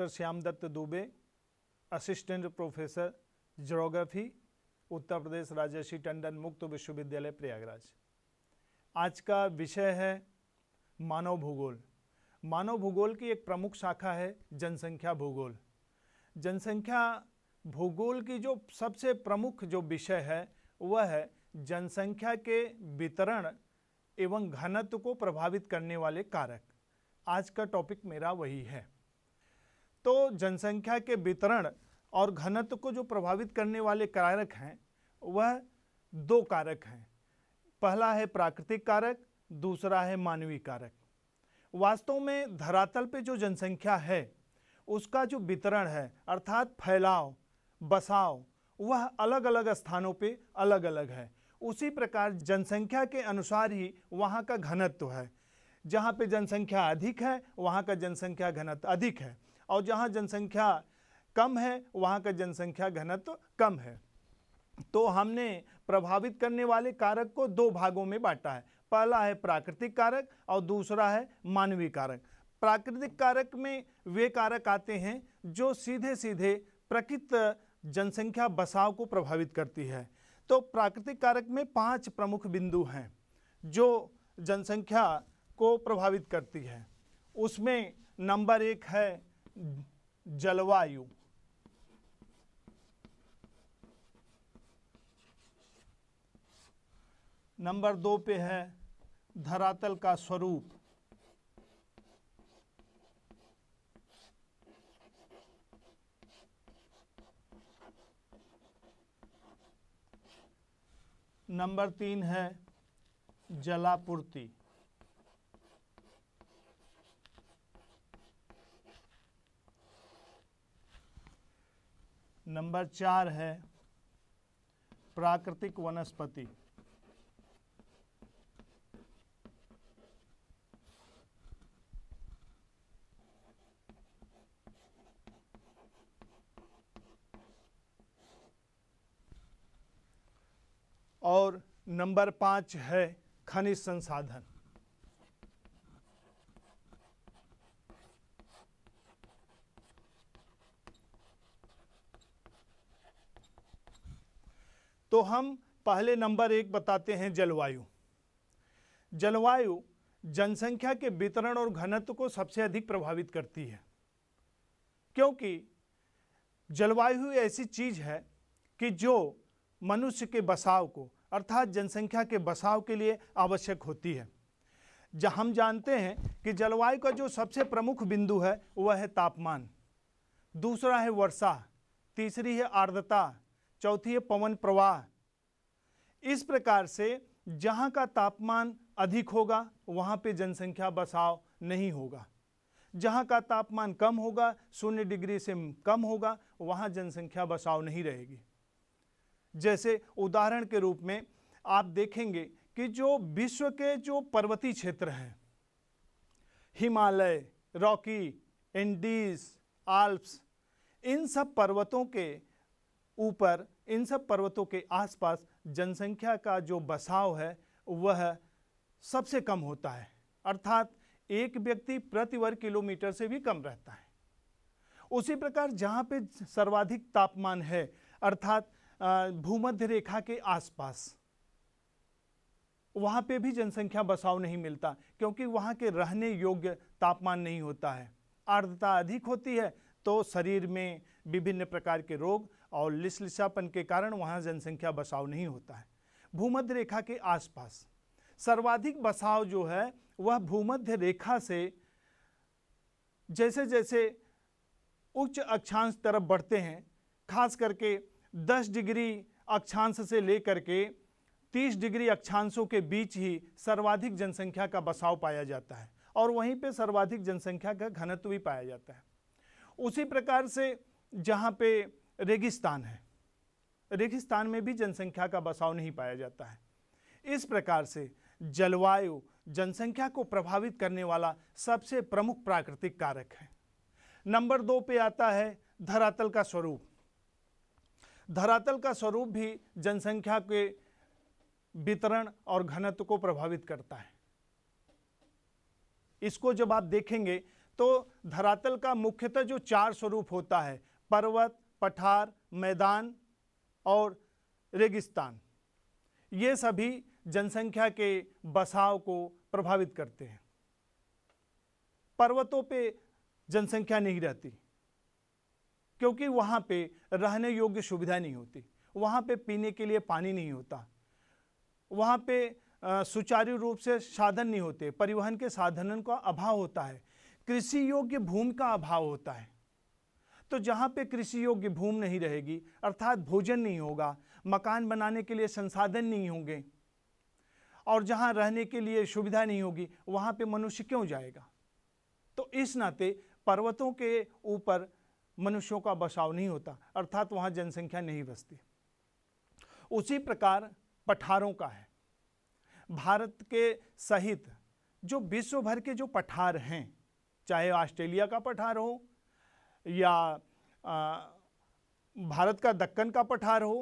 doctor Shyam Dutt Dubey assistant professor geography Uttar Pradesh Rajarshi Tandon Mukt Vishwavidyalaya Prayagraj आज का विषय है मानव भूगोल मानव भूगोल की एक प्रमुख शाखा है जनसंख्या भूगोल जनसंख्या भूगोल की जो सबसे प्रमुख जो विषय है वह है जनसंख्या के वितरण एवं घनत्व को प्रभावित करने वाले कारक आज का टॉपिक मेरा वही है तो जनसंख्या के वितरण और घनत्व को जो प्रभावित करने वाले कारक हैं वह दो कारक हैं पहला है प्राकृतिक कारक दूसरा है मानवीय कारक वास्तव में धरातल पे जो जनसंख्या है उसका जो वितरण है अर्थात फैलाव बसाव वह अलग अलग स्थानों पे अलग अलग है उसी प्रकार जनसंख्या के अनुसार ही वहाँ का घनत्व है जहाँ पे जनसंख्या अधिक है वहाँ का जनसंख्या घनत्व अधिक है और जहाँ जनसंख्या कम है वहाँ का जनसंख्या घनत्व कम है तो हमने प्रभावित करने वाले कारक को दो भागों में बांटा है पहला है प्राकृतिक कारक और दूसरा है मानवीय कारक प्राकृतिक कारक में वे कारक आते हैं जो सीधे सीधे प्रकृत जनसंख्या बसाव को प्रभावित करती है तो प्राकृतिक कारक में पांच प्रमुख बिंदु हैं जो जनसंख्या को प्रभावित करती है उसमें नंबर एक है जलवायु नंबर दो पे है धरातल का स्वरूप नंबर तीन है जलापूर्ति नंबर चार है प्राकृतिक वनस्पति और नंबर पांच है खनिज संसाधन तो हम पहले नंबर एक बताते हैं जलवायु जलवायु जनसंख्या के वितरण और घनत्व को सबसे अधिक प्रभावित करती है क्योंकि जलवायु ऐसी चीज़ है कि जो मनुष्य के बसाव को अर्थात जनसंख्या के बसाव के लिए आवश्यक होती है जहाँ हम जानते हैं कि जलवायु का जो सबसे प्रमुख बिंदु है वह है तापमान दूसरा है वर्षा तीसरी है आर्द्रता चौथी है पवन प्रवाह इस प्रकार से जहाँ का तापमान अधिक होगा वहां पे जनसंख्या बसाव नहीं होगा जहाँ का तापमान कम होगा शून्य डिग्री से कम होगा वहां जनसंख्या बसाव नहीं रहेगी जैसे उदाहरण के रूप में आप देखेंगे कि जो विश्व के जो पर्वतीय क्षेत्र हैं हिमालय रॉकी एंडीज आल्प्स इन सब पर्वतों के ऊपर इन सब पर्वतों के आसपास जनसंख्या का जो बसाव है वह सबसे कम होता है अर्थात एक व्यक्ति प्रति वर्ग किलोमीटर से भी कम रहता है उसी प्रकार जहाँ पे सर्वाधिक तापमान है अर्थात भूमध्य रेखा के आसपास वहाँ पे भी जनसंख्या बसाव नहीं मिलता क्योंकि वहाँ के रहने योग्य तापमान नहीं होता है आर्द्रता अधिक होती है तो शरीर में विभिन्न प्रकार के रोग और लिसलिसापन के कारण वहाँ जनसंख्या बसाव नहीं होता है भूमध्य रेखा के आसपास सर्वाधिक बसाव जो है वह भूमध्य रेखा से जैसे जैसे उच्च अक्षांश तरफ बढ़ते हैं खास करके 10 डिग्री अक्षांश से लेकर के 30 डिग्री अक्षांशों के बीच ही सर्वाधिक जनसंख्या का बसाव पाया जाता है और वहीं पे सर्वाधिक जनसंख्या का घनत्व भी पाया जाता है उसी प्रकार से जहाँ पे रेगिस्तान है रेगिस्तान में भी जनसंख्या का बसाव नहीं पाया जाता है इस प्रकार से जलवायु जनसंख्या को प्रभावित करने वाला सबसे प्रमुख प्राकृतिक कारक है नंबर दो पे आता है धरातल का स्वरूप धरातल का स्वरूप भी जनसंख्या के वितरण और घनत्व को प्रभावित करता है इसको जब आप देखेंगे तो धरातल का मुख्यतः जो चार स्वरूप होता है पर्वत पठार मैदान और रेगिस्तान ये सभी जनसंख्या के बसाव को प्रभावित करते हैं पर्वतों पे जनसंख्या नहीं रहती क्योंकि वहाँ पे रहने योग्य सुविधा नहीं होती वहाँ पे पीने के लिए पानी नहीं होता वहाँ पे सुचारू रूप से साधन नहीं होते परिवहन के साधनों का अभाव होता है कृषि योग्य भूमि का अभाव होता है तो जहाँ पे कृषि योग्य भूमि नहीं रहेगी अर्थात भोजन नहीं होगा मकान बनाने के लिए संसाधन नहीं होंगे और जहाँ रहने के लिए सुविधा नहीं होगी वहाँ पे मनुष्य क्यों जाएगा तो इस नाते पर्वतों के ऊपर मनुष्यों का बसाव नहीं होता अर्थात वहाँ जनसंख्या नहीं बसती उसी प्रकार पठारों का है भारत के सहित जो विश्व भर के जो पठार हैं चाहे ऑस्ट्रेलिया का पठार हो या आ, भारत का दक्कन का पठार हो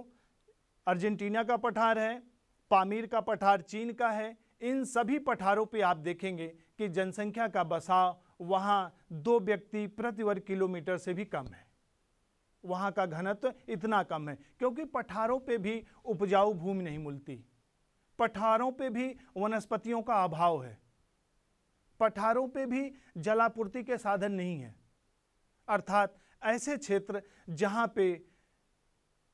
अर्जेंटीना का पठार है पामीर का पठार चीन का है इन सभी पठारों पे आप देखेंगे कि जनसंख्या का बसाव वहाँ दो व्यक्ति प्रति वर्ग किलोमीटर से भी कम है वहाँ का घनत्व इतना कम है क्योंकि पठारों पे भी उपजाऊ भूमि नहीं मिलती पठारों पे भी वनस्पतियों का अभाव है पठारों पे भी जलापूर्ति के साधन नहीं है अर्थात ऐसे क्षेत्र जहाँ पे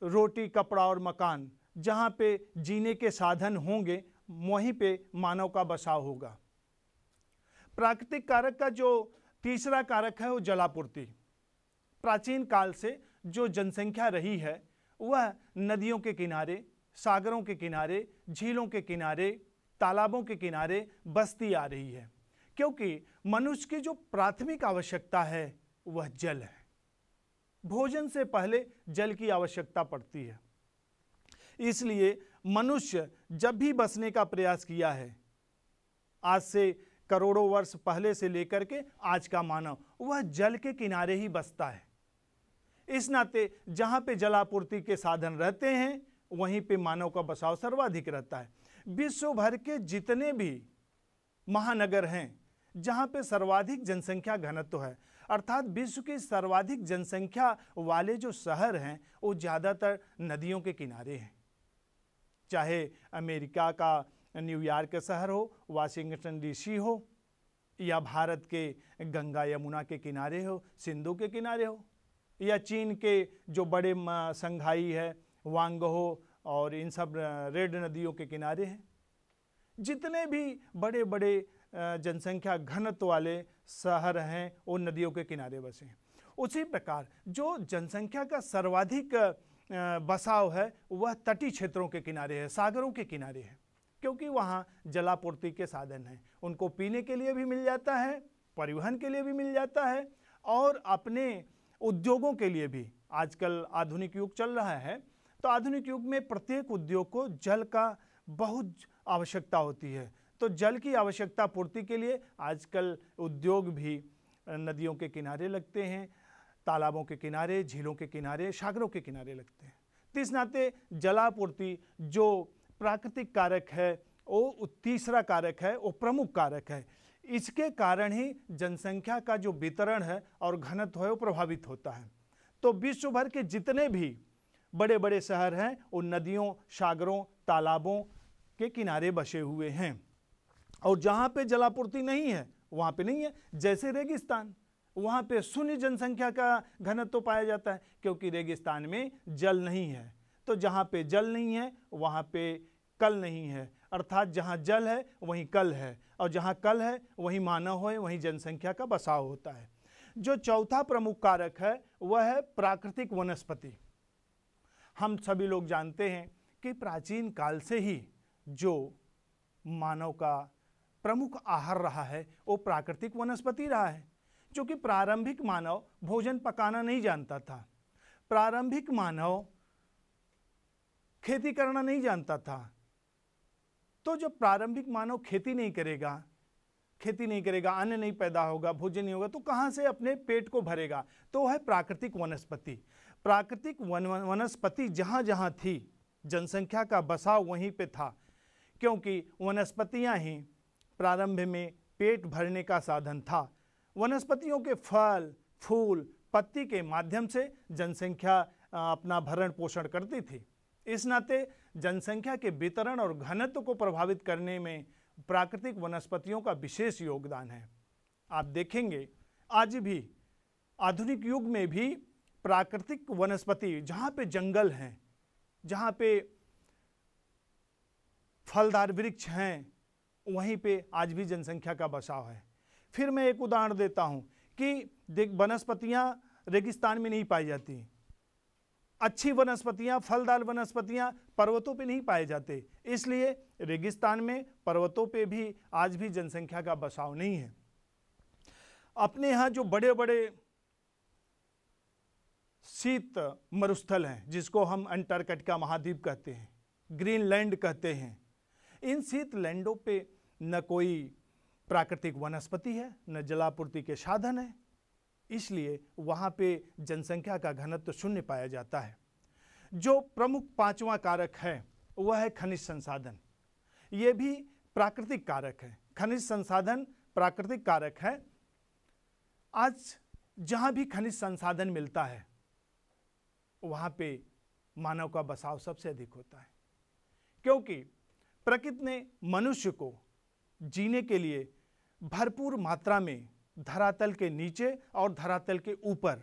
रोटी कपड़ा और मकान जहाँ पे जीने के साधन होंगे वहीं पे मानव का बसाव होगा प्राकृतिक कारक का जो तीसरा कारक है वो जलापूर्ति प्राचीन काल से जो जनसंख्या रही है वह नदियों के किनारे सागरों के किनारे झीलों के किनारे तालाबों के किनारे बस्ती आ रही है क्योंकि मनुष्य की जो प्राथमिक आवश्यकता है वह जल है भोजन से पहले जल की आवश्यकता पड़ती है इसलिए मनुष्य जब भी बसने का प्रयास किया है आज से करोड़ों वर्ष पहले से लेकर के आज का मानव वह जल के किनारे ही बसता है इस नाते जहाँ पे जलापूर्ति के साधन रहते हैं वहीं पे मानव का बसाव सर्वाधिक रहता है विश्व भर के जितने भी महानगर हैं जहाँ पे सर्वाधिक जनसंख्या घनत्व है अर्थात विश्व की सर्वाधिक जनसंख्या वाले जो शहर हैं वो ज़्यादातर नदियों के किनारे हैं चाहे अमेरिका का न्यूयॉर्क शहर हो वाशिंगटन डीसी हो या भारत के गंगा यमुना के किनारे हो सिंधु के किनारे हो या चीन के जो बड़े संघाई है वांग हो और इन सब रेड नदियों के किनारे हैं जितने भी बड़े बड़े जनसंख्या घनत्व वाले शहर हैं और नदियों के किनारे बसे हैं उसी प्रकार जो जनसंख्या का सर्वाधिक बसाव है वह तटीय क्षेत्रों के किनारे है सागरों के किनारे है क्योंकि वहाँ जलापूर्ति के साधन हैं उनको पीने के लिए भी मिल जाता है परिवहन के लिए भी मिल जाता है और अपने उद्योगों के लिए भी आजकल आधुनिक युग चल रहा है तो आधुनिक युग में प्रत्येक उद्योग को जल का बहुत आवश्यकता होती है तो जल की आवश्यकता पूर्ति के लिए आजकल उद्योग भी नदियों के किनारे लगते हैं तालाबों के किनारे झीलों के किनारे सागरों के किनारे लगते हैं तो इस नाते जलापूर्ति जो प्राकृतिक कारक है वो तीसरा कारक है वो प्रमुख कारक है इसके कारण ही जनसंख्या का जो वितरण है और घनत्व है वो प्रभावित होता है तो विश्व भर के जितने भी बड़े बड़े शहर हैं वो नदियों सागरों तालाबों के किनारे बसे हुए हैं और जहाँ पे जलापूर्ति नहीं है वहाँ पे नहीं है जैसे रेगिस्तान वहाँ पे शून्य जनसंख्या का घनत्व तो पाया जाता है क्योंकि रेगिस्तान में जल नहीं है तो जहाँ पे जल नहीं है वहाँ पे कल नहीं है अर्थात जहाँ जल है वहीं कल है और जहाँ कल है वहीं मानव है वहीं जनसंख्या का बसाव होता है जो चौथा प्रमुख कारक है वह है प्राकृतिक वनस्पति हम सभी लोग जानते हैं कि प्राचीन काल से ही जो मानव का प्रमुख आहार रहा है वो प्राकृतिक वनस्पति रहा है जो कि प्रारंभिक मानव भोजन पकाना नहीं जानता था प्रारंभिक मानव खेती करना नहीं जानता था तो जब प्रारंभिक मानव खेती नहीं करेगा खेती नहीं करेगा अन्न नहीं पैदा होगा भोजन नहीं होगा तो कहाँ से अपने पेट को भरेगा तो है प्राकृतिक वनस्पति प्राकृतिक वन वनस्पति जहाँ जहाँ थी जनसंख्या का बसाव वहीं पे था क्योंकि वनस्पतियाँ ही प्रारंभ में पेट भरने का साधन था वनस्पतियों के फल फूल पत्ती के माध्यम से जनसंख्या अपना भरण पोषण करती थी इस नाते जनसंख्या के वितरण और घनत्व को प्रभावित करने में प्राकृतिक वनस्पतियों का विशेष योगदान है आप देखेंगे आज भी आधुनिक युग में भी प्राकृतिक वनस्पति जहाँ पे जंगल हैं जहाँ पे फलदार वृक्ष हैं वहीं पे आज भी जनसंख्या का बसाव है फिर मैं एक उदाहरण देता हूँ कि देख वनस्पतियाँ रेगिस्तान में नहीं पाई जाती अच्छी वनस्पतियाँ फलदार वनस्पतियाँ पर्वतों पे नहीं पाए जाते इसलिए रेगिस्तान में पर्वतों पे भी आज भी जनसंख्या का बसाव नहीं है अपने यहाँ जो बड़े बड़े शीत मरुस्थल हैं जिसको हम अंटार्कटिका महाद्वीप कहते हैं ग्रीनलैंड कहते हैं इन शीत लैंडों पे न कोई प्राकृतिक वनस्पति है न जलापूर्ति के साधन है इसलिए वहाँ पे जनसंख्या का घनत्व शून्य पाया जाता है जो प्रमुख पांचवा कारक है वह है खनिज संसाधन ये भी प्राकृतिक कारक है खनिज संसाधन प्राकृतिक कारक है आज जहाँ भी खनिज संसाधन मिलता है वहाँ पे मानव का बसाव सबसे अधिक होता है क्योंकि प्रकृति ने मनुष्य को जीने के लिए भरपूर मात्रा में धरातल के नीचे और धरातल के ऊपर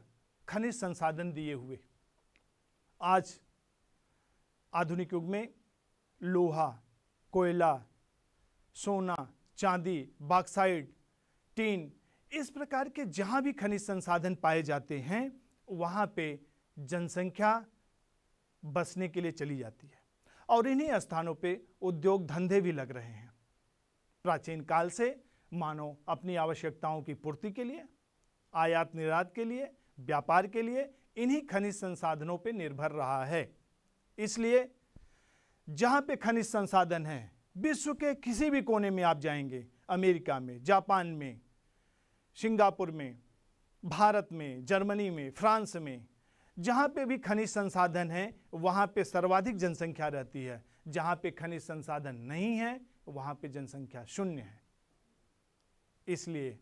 खनिज संसाधन दिए हुए आज आधुनिक युग में लोहा कोयला सोना चांदी बाक्साइड टीन इस प्रकार के जहाँ भी खनिज संसाधन पाए जाते हैं वहाँ पे जनसंख्या बसने के लिए चली जाती है और इन्हीं स्थानों पे उद्योग धंधे भी लग रहे हैं प्राचीन काल से मानव अपनी आवश्यकताओं की पूर्ति के लिए आयात निर्यात के लिए व्यापार के लिए इन्हीं खनिज संसाधनों पर निर्भर रहा है इसलिए जहाँ पे खनिज संसाधन हैं विश्व के किसी भी कोने में आप जाएंगे अमेरिका में जापान में सिंगापुर में भारत में जर्मनी में फ्रांस में जहाँ पे भी खनिज संसाधन है वहाँ पे सर्वाधिक जनसंख्या रहती है जहाँ पे खनिज संसाधन नहीं है वहाँ पे जनसंख्या शून्य है इसलिए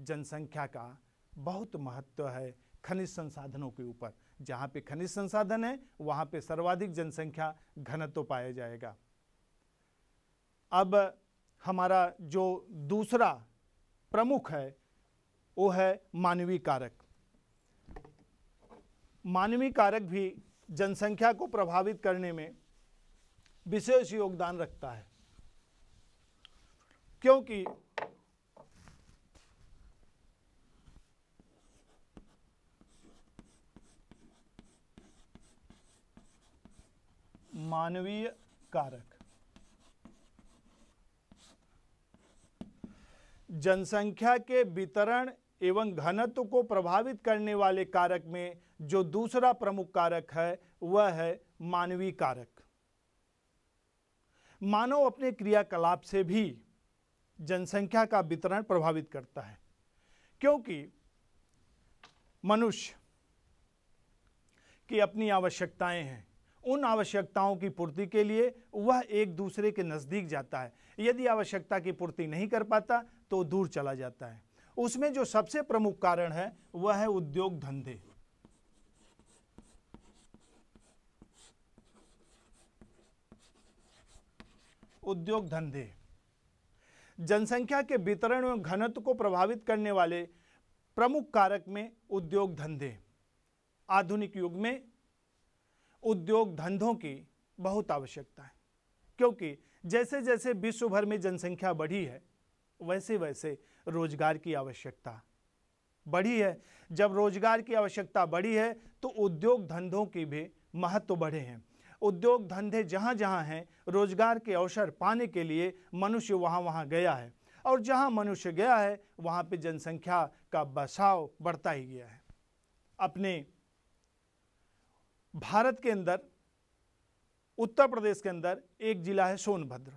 जनसंख्या का बहुत महत्व है खनिज संसाधनों के ऊपर जहाँ पे खनिज संसाधन है वहाँ पे सर्वाधिक जनसंख्या घनत्व पाया जाएगा अब हमारा जो दूसरा प्रमुख है वो है मानवीय कारक मानवीय कारक भी जनसंख्या को प्रभावित करने में विशेष योगदान रखता है क्योंकि मानवीय कारक जनसंख्या के वितरण एवं घनत्व को प्रभावित करने वाले कारक में जो दूसरा प्रमुख कारक है वह है मानवीय कारक मानव अपने क्रियाकलाप से भी जनसंख्या का वितरण प्रभावित करता है क्योंकि मनुष्य की अपनी आवश्यकताएं हैं उन आवश्यकताओं की पूर्ति के लिए वह एक दूसरे के नज़दीक जाता है यदि आवश्यकता की पूर्ति नहीं कर पाता तो दूर चला जाता है उसमें जो सबसे प्रमुख कारण है वह है उद्योग धंधे उद्योग धंधे जनसंख्या के वितरण एवं घनत्व को प्रभावित करने वाले प्रमुख कारक में उद्योग धंधे आधुनिक युग में उद्योग धंधों की बहुत आवश्यकता है क्योंकि जैसे जैसे विश्व भर में जनसंख्या बढ़ी है वैसे वैसे रोजगार की आवश्यकता बढ़ी है जब रोजगार की आवश्यकता बढ़ी है तो उद्योग धंधों की भी महत्व तो बढ़े हैं उद्योग धंधे जहाँ जहाँ हैं रोजगार के अवसर पाने के लिए मनुष्य वहाँ वहाँ गया है और जहाँ मनुष्य गया है वहाँ पे जनसंख्या का बसाव बढ़ता ही गया है अपने भारत के अंदर उत्तर प्रदेश के अंदर एक जिला है सोनभद्र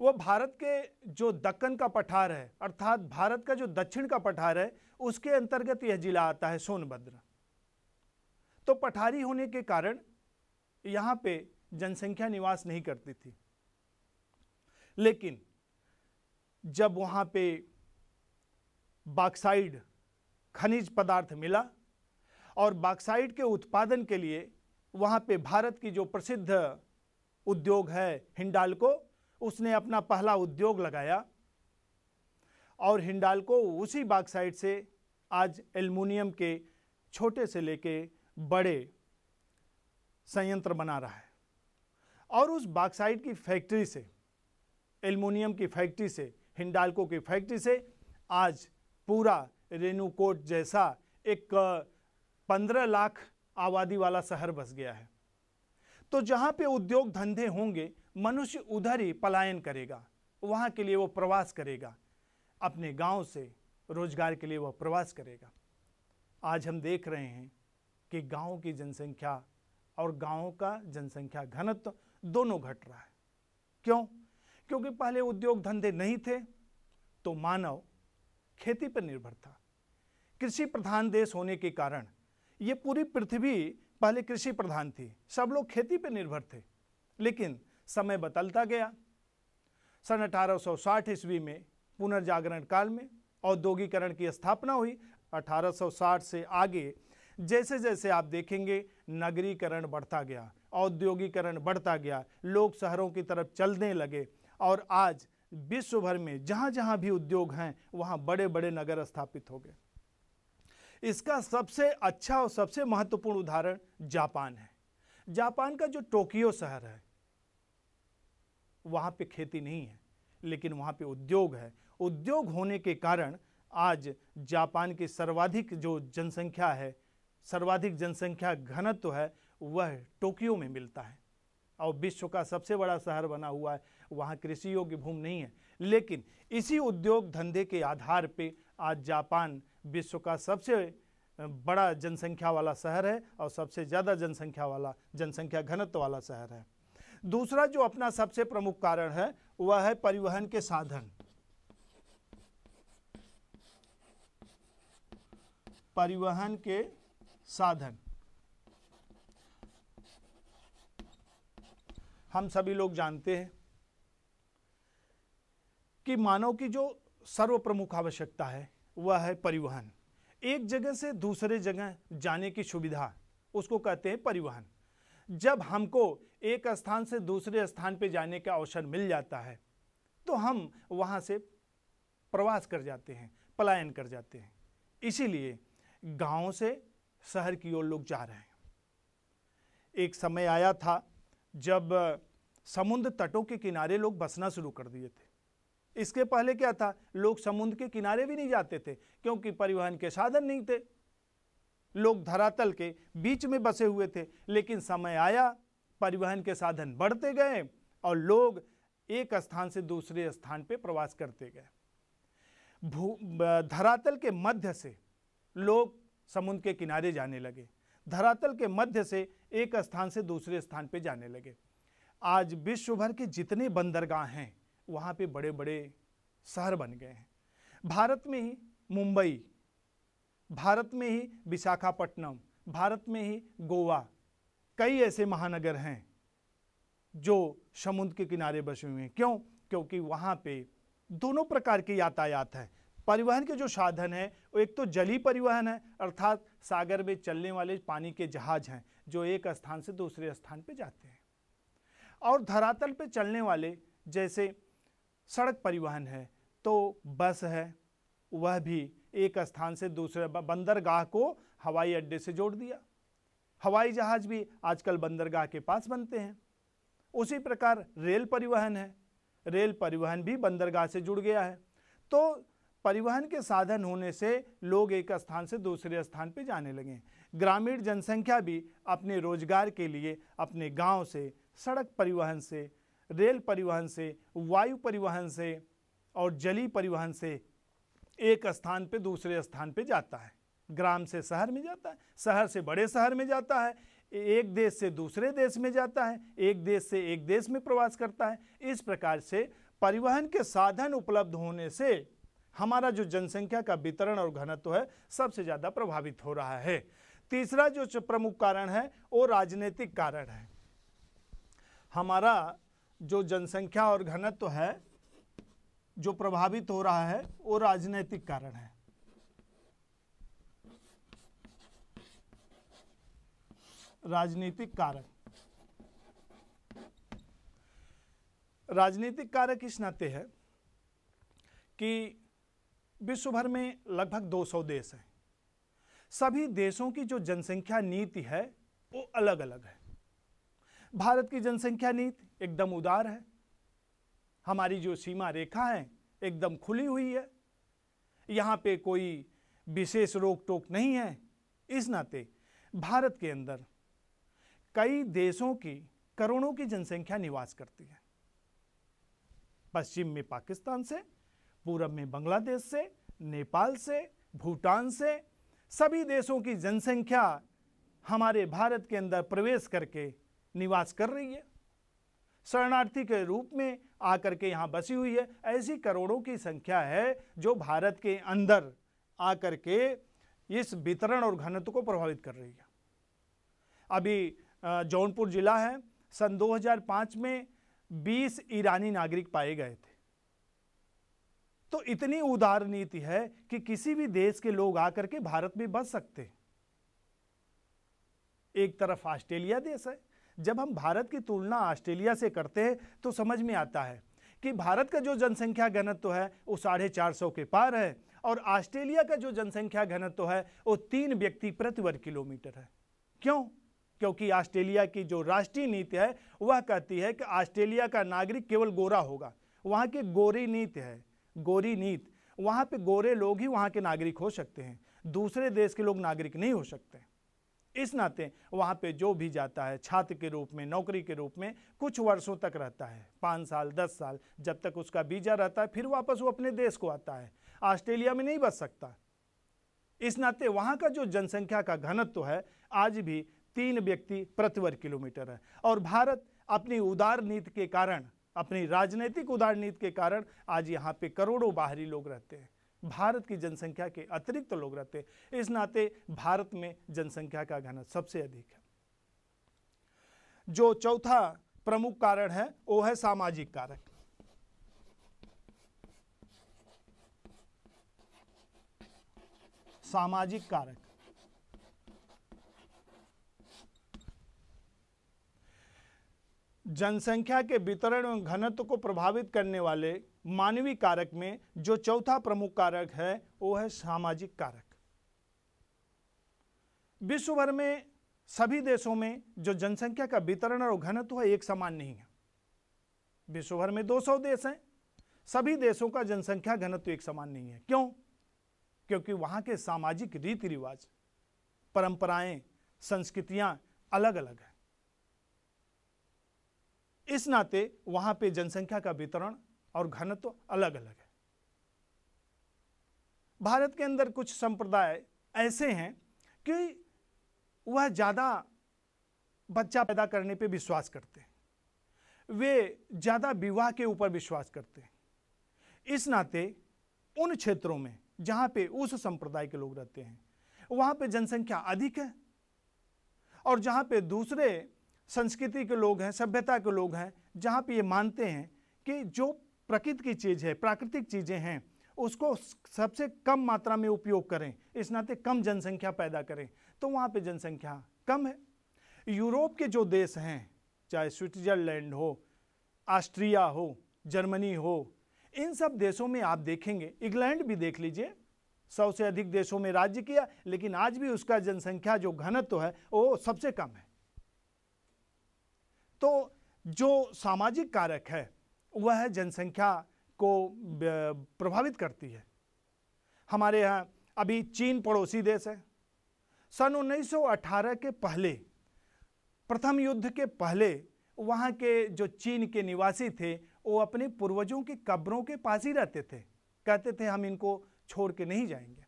वो भारत के जो दक्कन का पठार है अर्थात भारत का जो दक्षिण का पठार है उसके अंतर्गत यह जिला आता है सोनभद्र तो पठारी होने के कारण यहां पे जनसंख्या निवास नहीं करती थी लेकिन जब वहां पे बाक्साइड खनिज पदार्थ मिला और बाक्साइड के उत्पादन के लिए वहां पे भारत की जो प्रसिद्ध उद्योग है हिंडालको उसने अपना पहला उद्योग लगाया और हिंडालको उसी बाक्साइड से आज एल्युमिनियम के छोटे से लेके बड़े संयंत्र बना रहा है और उस बाक्साइड की फैक्ट्री से एल्युमिनियम की फैक्ट्री से हिंडालको की फैक्ट्री से आज पूरा रेणुकोट जैसा एक पंद्रह लाख आबादी वाला शहर बस गया है तो जहाँ पे उद्योग धंधे होंगे मनुष्य उधर ही पलायन करेगा वहाँ के लिए वो प्रवास करेगा अपने गांव से रोजगार के लिए वह प्रवास करेगा आज हम देख रहे हैं कि गांव की जनसंख्या और गांवों का जनसंख्या घनत्व दोनों घट रहा है क्यों क्योंकि पहले उद्योग धंधे नहीं थे तो मानव खेती पर निर्भर था कृषि प्रधान देश होने के कारण ये पूरी पृथ्वी पहले कृषि प्रधान थी सब लोग खेती पर निर्भर थे लेकिन समय बदलता गया सन 1860 ईस्वी में पुनर्जागरण काल में औद्योगिकरण की स्थापना हुई 1860 से आगे जैसे जैसे आप देखेंगे नगरीकरण बढ़ता गया औद्योगिकरण बढ़ता गया लोग शहरों की तरफ चलने लगे और आज विश्व भर में जहाँ जहाँ भी उद्योग हैं वहाँ बड़े बड़े नगर स्थापित हो गए इसका सबसे अच्छा और सबसे महत्वपूर्ण उदाहरण जापान है जापान का जो टोक्यो शहर है वहाँ पे खेती नहीं है लेकिन वहाँ पे उद्योग है उद्योग होने के कारण आज जापान की सर्वाधिक जो जनसंख्या है सर्वाधिक जनसंख्या घनत्व है वह टोक्यो में मिलता है और विश्व का सबसे बड़ा शहर बना हुआ है वहाँ कृषि योग्य भूमि नहीं है लेकिन इसी उद्योग धंधे के आधार पे आज जापान विश्व का सबसे बड़ा जनसंख्या वाला शहर है और सबसे ज़्यादा जनसंख्या वाला जनसंख्या घनत्व वाला शहर है दूसरा जो अपना सबसे प्रमुख कारण है वह है परिवहन के साधन परिवहन के साधन हम सभी लोग जानते हैं कि मानव की जो सर्व प्रमुख आवश्यकता है वह है परिवहन एक जगह से दूसरे जगह जाने की सुविधा उसको कहते हैं परिवहन जब हमको एक स्थान से दूसरे स्थान पर जाने का अवसर मिल जाता है तो हम वहाँ से प्रवास कर जाते हैं पलायन कर जाते हैं इसीलिए गाँव से शहर की ओर लोग जा रहे हैं एक समय आया था जब समुद्र तटों के किनारे लोग बसना शुरू कर दिए थे इसके पहले क्या था लोग समुद्र के किनारे भी नहीं जाते थे क्योंकि परिवहन के साधन नहीं थे लोग धरातल के बीच में बसे हुए थे लेकिन समय आया परिवहन के साधन बढ़ते गए और लोग एक स्थान से दूसरे स्थान पर प्रवास करते गए धरातल के मध्य से लोग समुद्र के किनारे जाने लगे धरातल के मध्य से एक स्थान से दूसरे स्थान पर जाने लगे आज विश्व भर के जितने बंदरगाह हैं वहाँ पे बड़े बड़े शहर बन गए हैं भारत में ही मुंबई भारत में ही विशाखापट्टनम भारत में ही गोवा कई ऐसे महानगर हैं जो समुद्र के किनारे बसे हुए हैं क्यों क्योंकि वहाँ पे दोनों प्रकार के यातायात हैं परिवहन के जो साधन हैं वो एक तो जली परिवहन है अर्थात सागर में चलने वाले पानी के जहाज हैं जो एक स्थान से दूसरे स्थान पर जाते हैं और धरातल पर चलने वाले जैसे सड़क परिवहन है तो बस है वह भी एक स्थान से दूसरे बंदरगाह को हवाई अड्डे से जोड़ दिया हवाई जहाज़ भी आजकल बंदरगाह के पास बनते हैं उसी प्रकार रेल परिवहन है रेल परिवहन भी बंदरगाह से जुड़ गया है तो परिवहन के साधन होने से लोग एक स्थान से दूसरे स्थान पर जाने लगे ग्रामीण जनसंख्या भी अपने रोजगार के लिए अपने गांव से सड़क परिवहन से रेल परिवहन से वायु परिवहन से और जली परिवहन से एक स्थान पर दूसरे स्थान पर जाता है ग्राम से शहर में जाता है शहर से बड़े शहर में जाता है एक देश से दूसरे देश में जाता है एक देश से एक देश में प्रवास करता है इस प्रकार से परिवहन के साधन उपलब्ध होने से हमारा जो जनसंख्या का वितरण और घनत्व है सबसे ज़्यादा प्रभावित हो रहा है तीसरा जो प्रमुख कारण है वो राजनीतिक कारण है हमारा जो जनसंख्या और घनत्व है जो प्रभावित हो रहा है वो राजनीतिक कारण है राजनीतिक कारक राजनीतिक कारक इस नाते है कि विश्व भर में लगभग 200 देश हैं सभी देशों की जो जनसंख्या नीति है वो अलग अलग है भारत की जनसंख्या नीति एकदम उदार है हमारी जो सीमा रेखा है एकदम खुली हुई है यहाँ पे कोई विशेष रोक टोक नहीं है इस नाते भारत के अंदर कई देशों की करोड़ों की जनसंख्या निवास करती है पश्चिम में पाकिस्तान से पूरब में बांग्लादेश से नेपाल से भूटान से सभी देशों की जनसंख्या हमारे भारत के अंदर प्रवेश करके निवास कर रही है शरणार्थी के रूप में आकर के यहाँ बसी हुई है ऐसी करोड़ों की संख्या है जो भारत के अंदर आकर के इस वितरण और घनत्व को प्रभावित कर रही है अभी जौनपुर जिला है सन 2005 में 20 ईरानी नागरिक पाए गए थे तो इतनी उदार नीति है कि किसी भी देश के लोग आकर के भारत में बस सकते हैं एक तरफ ऑस्ट्रेलिया देश है जब हम भारत की तुलना ऑस्ट्रेलिया से करते हैं तो समझ में आता है कि भारत का जो जनसंख्या घनत्व तो है वो साढ़े चार सौ के पार है और ऑस्ट्रेलिया का जो जनसंख्या घनत्व तो है वो तीन व्यक्ति प्रति वर्ग किलोमीटर है क्यों क्योंकि ऑस्ट्रेलिया की जो राष्ट्रीय नीति है वह कहती है कि ऑस्ट्रेलिया का नागरिक केवल गोरा होगा वहाँ की गोरी नीति है गोरी नीत वहाँ पे गोरे लोग ही वहाँ के नागरिक हो सकते हैं दूसरे देश के लोग नागरिक नहीं हो सकते इस नाते वहाँ पे जो भी जाता है छात्र के रूप में नौकरी के रूप में कुछ वर्षों तक रहता है पाँच साल दस साल जब तक उसका वीज़ा रहता है फिर वापस वो अपने देश को आता है ऑस्ट्रेलिया में नहीं बच सकता इस नाते वहाँ का जो जनसंख्या का घनत्व तो है आज भी तीन व्यक्ति प्रति वर्ग किलोमीटर है और भारत अपनी उदार नीति के कारण अपनी राजनीतिक उदारनीति के कारण आज यहाँ पे करोड़ों बाहरी लोग रहते हैं भारत की जनसंख्या के अतिरिक्त तो लोग रहते हैं इस नाते भारत में जनसंख्या का घनत्व सबसे अधिक है जो चौथा प्रमुख कारण है वो है सामाजिक कारक सामाजिक कारक जनसंख्या के वितरण एवं घनत्व को प्रभावित करने वाले मानवीय कारक में जो चौथा प्रमुख कारक है वो है सामाजिक कारक विश्व भर में सभी देशों में जो जनसंख्या का वितरण और घनत्व है एक समान नहीं है विश्व भर में 200 देश हैं सभी देशों का जनसंख्या घनत्व एक समान नहीं है क्यों क्योंकि वहां के सामाजिक रीति रिवाज परंपराएं संस्कृतियां अलग अलग हैं इस नाते वहां पे जनसंख्या का वितरण और घनत्व तो अलग अलग है भारत के अंदर कुछ संप्रदाय ऐसे हैं कि वह ज़्यादा बच्चा पैदा करने पे विश्वास करते हैं वे ज़्यादा विवाह के ऊपर विश्वास करते हैं इस नाते उन क्षेत्रों में जहां पे उस संप्रदाय के लोग रहते हैं वहां पे जनसंख्या अधिक है और जहां पे दूसरे संस्कृति के लोग हैं सभ्यता के लोग हैं जहाँ पे ये मानते हैं कि जो प्रकृति की चीज़ है प्राकृतिक चीज़ें हैं उसको सबसे कम मात्रा में उपयोग करें इस नाते कम जनसंख्या पैदा करें तो वहाँ पे जनसंख्या कम है यूरोप के जो देश हैं चाहे स्विट्ज़रलैंड हो ऑस्ट्रिया हो जर्मनी हो इन सब देशों में आप देखेंगे इंग्लैंड भी देख लीजिए सौ से अधिक देशों में राज्य किया लेकिन आज भी उसका जनसंख्या जो घनत्व है वो सबसे कम है तो जो सामाजिक कारक है वह जनसंख्या को प्रभावित करती है हमारे यहाँ अभी चीन पड़ोसी देश है सन 1918 के पहले प्रथम युद्ध के पहले वहाँ के जो चीन के निवासी थे वो अपने पूर्वजों की कब्रों के पास ही रहते थे कहते थे हम इनको छोड़ के नहीं जाएंगे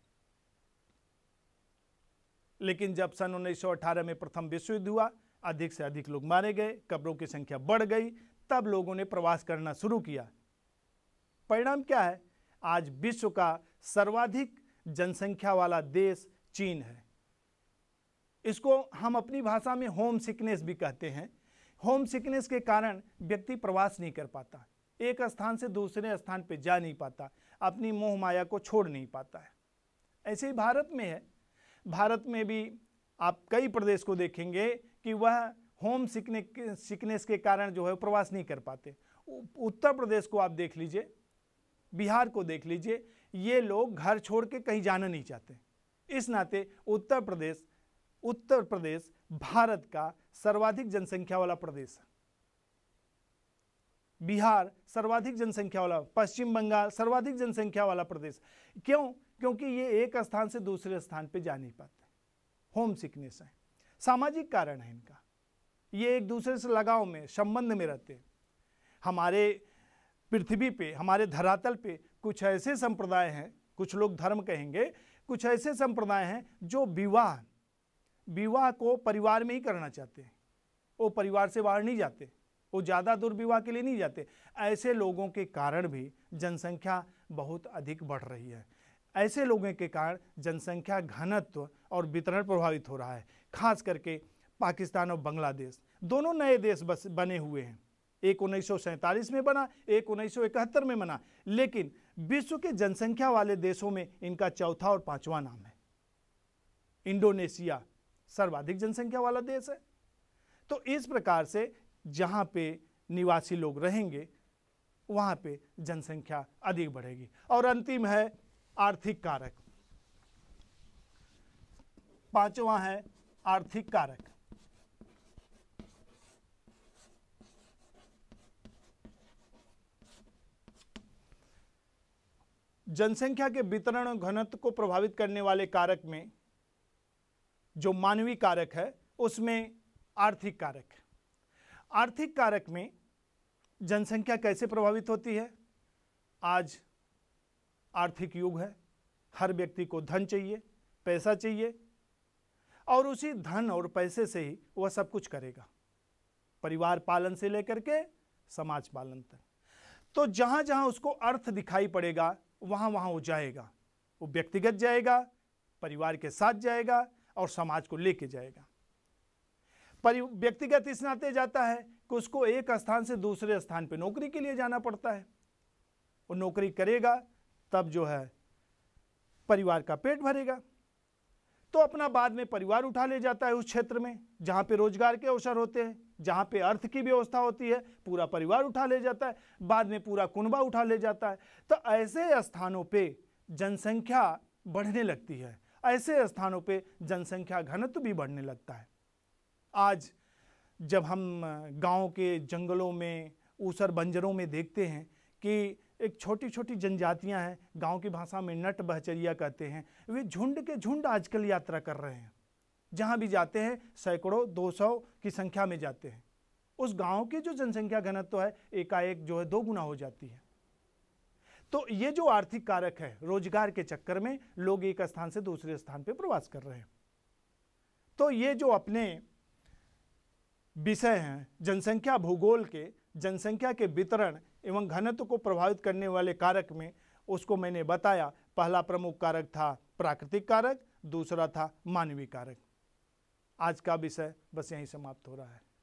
लेकिन जब सन 1918 में प्रथम विश्व युद्ध हुआ अधिक से अधिक लोग मारे गए कब्रों की संख्या बढ़ गई तब लोगों ने प्रवास करना शुरू किया परिणाम क्या है आज विश्व का सर्वाधिक जनसंख्या वाला देश चीन है इसको हम अपनी भाषा में होम सिकनेस भी कहते हैं होम सिकनेस के कारण व्यक्ति प्रवास नहीं कर पाता एक स्थान से दूसरे स्थान पर जा नहीं पाता अपनी मोह माया को छोड़ नहीं पाता है ऐसे ही भारत में है भारत में भी आप कई प्रदेश को देखेंगे कि वह होम सिकने सिकनेस के कारण जो है प्रवास नहीं कर पाते उत्तर प्रदेश को आप देख लीजिए बिहार को देख लीजिए ये लोग घर छोड़ के कहीं जाना नहीं चाहते इस नाते उत्तर प्रदेश उत्तर प्रदेश भारत का सर्वाधिक जनसंख्या वाला प्रदेश है बिहार सर्वाधिक जनसंख्या वाला पश्चिम बंगाल सर्वाधिक जनसंख्या वाला प्रदेश क्यों क्योंकि ये एक स्थान से दूसरे स्थान पे जा नहीं पाते होम सिकनेस है सामाजिक कारण है इनका ये एक दूसरे से लगाव में संबंध में रहते हैं हमारे पृथ्वी पे हमारे धरातल पे कुछ ऐसे संप्रदाय हैं कुछ लोग धर्म कहेंगे कुछ ऐसे संप्रदाय हैं जो विवाह विवाह को परिवार में ही करना चाहते हैं वो परिवार से बाहर नहीं जाते वो ज़्यादा दूर विवाह के लिए नहीं जाते ऐसे लोगों के कारण भी जनसंख्या बहुत अधिक बढ़ रही है ऐसे लोगों के कारण जनसंख्या घनत्व और वितरण प्रभावित हो रहा है खास करके पाकिस्तान और बांग्लादेश दोनों नए देश बस बने हुए हैं एक उन्नीस में बना एक उन्नीस में बना लेकिन विश्व के जनसंख्या वाले देशों में इनका चौथा और पांचवा नाम है इंडोनेशिया सर्वाधिक जनसंख्या वाला देश है तो इस प्रकार से जहाँ पे निवासी लोग रहेंगे वहाँ पे जनसंख्या अधिक बढ़ेगी और अंतिम है आर्थिक कारक पांचवा है आर्थिक कारक जनसंख्या के वितरण घनत्व को प्रभावित करने वाले कारक में जो मानवीय कारक है उसमें आर्थिक कारक आर्थिक कारक में जनसंख्या कैसे प्रभावित होती है आज आर्थिक युग है हर व्यक्ति को धन चाहिए पैसा चाहिए और उसी धन और पैसे से ही वह सब कुछ करेगा परिवार पालन से लेकर के समाज पालन तक तो जहां जहाँ उसको अर्थ दिखाई पड़ेगा वहाँ वहाँ वो जाएगा वो व्यक्तिगत जाएगा परिवार के साथ जाएगा और समाज को लेके जाएगा परि व्यक्तिगत इस नाते जाता है कि उसको एक स्थान से दूसरे स्थान पे नौकरी के लिए जाना पड़ता है वो नौकरी करेगा तब जो है परिवार का पेट भरेगा तो अपना बाद में परिवार उठा ले जाता है उस क्षेत्र में जहाँ पे रोजगार के अवसर होते हैं जहाँ पे अर्थ की व्यवस्था होती है पूरा परिवार उठा ले जाता है बाद में पूरा कुनबा उठा ले जाता है तो ऐसे स्थानों पे जनसंख्या बढ़ने लगती है ऐसे स्थानों पे जनसंख्या घनत्व भी बढ़ने लगता है आज जब हम गाँव के जंगलों में ऊसर बंजरों में देखते हैं कि एक छोटी छोटी जनजातियां हैं गांव की भाषा में नट बहचरिया कहते हैं वे झुंड के झुंड आजकल यात्रा कर रहे हैं जहां भी जाते हैं सैकड़ों दो सौ की संख्या में जाते हैं उस गांव की जो जनसंख्या घनत्व है एकाएक जो है दो गुना हो जाती है तो ये जो आर्थिक कारक है रोजगार के चक्कर में लोग एक स्थान से दूसरे स्थान पर प्रवास कर रहे हैं तो ये जो अपने विषय हैं जनसंख्या भूगोल के जनसंख्या के वितरण एवं घनत्व को प्रभावित करने वाले कारक में उसको मैंने बताया पहला प्रमुख कारक था प्राकृतिक कारक दूसरा था मानवीय कारक आज का विषय बस यहीं समाप्त हो रहा है